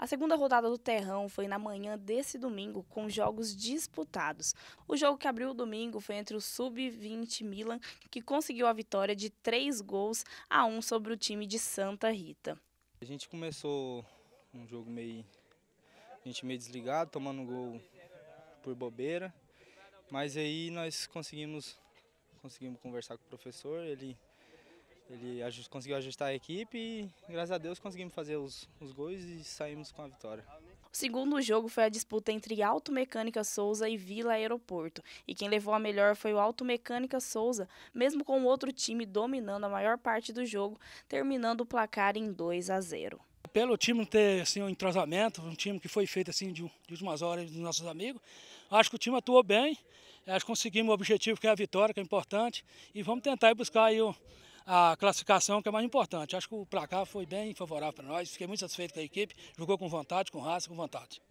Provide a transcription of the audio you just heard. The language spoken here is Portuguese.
A segunda rodada do Terrão foi na manhã desse domingo, com jogos disputados. O jogo que abriu o domingo foi entre o Sub-20 Milan, que conseguiu a vitória de três gols a um sobre o time de Santa Rita. A gente começou um jogo meio. A gente meio desligado, tomando um gol por bobeira. Mas aí nós conseguimos, conseguimos conversar com o professor, ele ele conseguiu ajustar a equipe e, graças a Deus, conseguimos fazer os, os gols e saímos com a vitória. O segundo jogo foi a disputa entre Auto Mecânica Souza e Vila Aeroporto. E quem levou a melhor foi o Auto Mecânica Souza, mesmo com o outro time dominando a maior parte do jogo, terminando o placar em 2 a 0 pelo time ter assim, um entrosamento, um time que foi feito assim de, de últimas horas dos nossos amigos. Acho que o time atuou bem, acho que conseguimos o objetivo que é a vitória, que é importante, e vamos tentar buscar aí o, a classificação, que é mais importante. Acho que o placar foi bem favorável para nós, fiquei muito satisfeito com a equipe, jogou com vontade, com raça, com vontade.